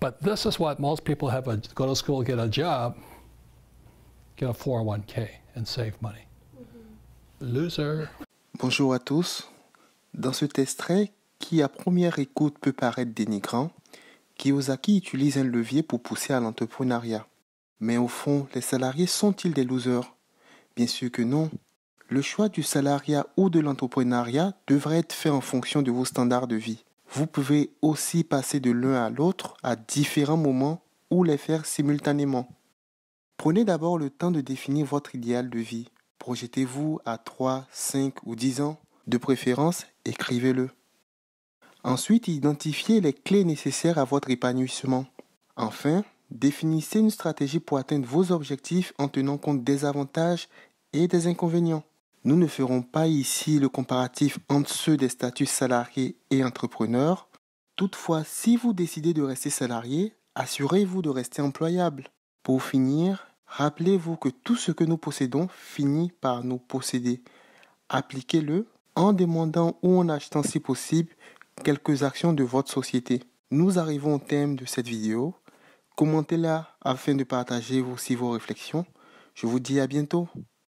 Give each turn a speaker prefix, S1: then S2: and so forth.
S1: But this is what most people have a, go to school, get a job, get a 401k and save money. Mm-hmm. Loser.
S2: Bonjour à tous. Dans cet extrait, qui à première écoute peut paraître dénigrant, Kiyosaki utilise un levier pour pousser à l'entrepreneuriat. Mais au fond, les salariés sont-ils des losers Bien sûr que non. Le choix du salariat ou de l'entrepreneuriat devrait être fait en fonction de vos standards de vie. Vous pouvez aussi passer de l'un à l'autre à différents moments ou les faire simultanément. Prenez d'abord le temps de définir votre idéal de vie. Projetez-vous à 3, 5 ou 10 ans. De préférence, écrivez-le. Ensuite, identifiez les clés nécessaires à votre épanouissement. Enfin, définissez une stratégie pour atteindre vos objectifs en tenant compte des avantages et des inconvénients. Nous ne ferons pas ici le comparatif entre ceux des statuts salariés et entrepreneurs. Toutefois, si vous décidez de rester salarié, assurez-vous de rester employable. Pour finir, rappelez-vous que tout ce que nous possédons finit par nous posséder. Appliquez-le en demandant ou en achetant si possible quelques actions de votre société. Nous arrivons au thème de cette vidéo. Commentez-la afin de partager aussi vos réflexions. Je vous dis à bientôt.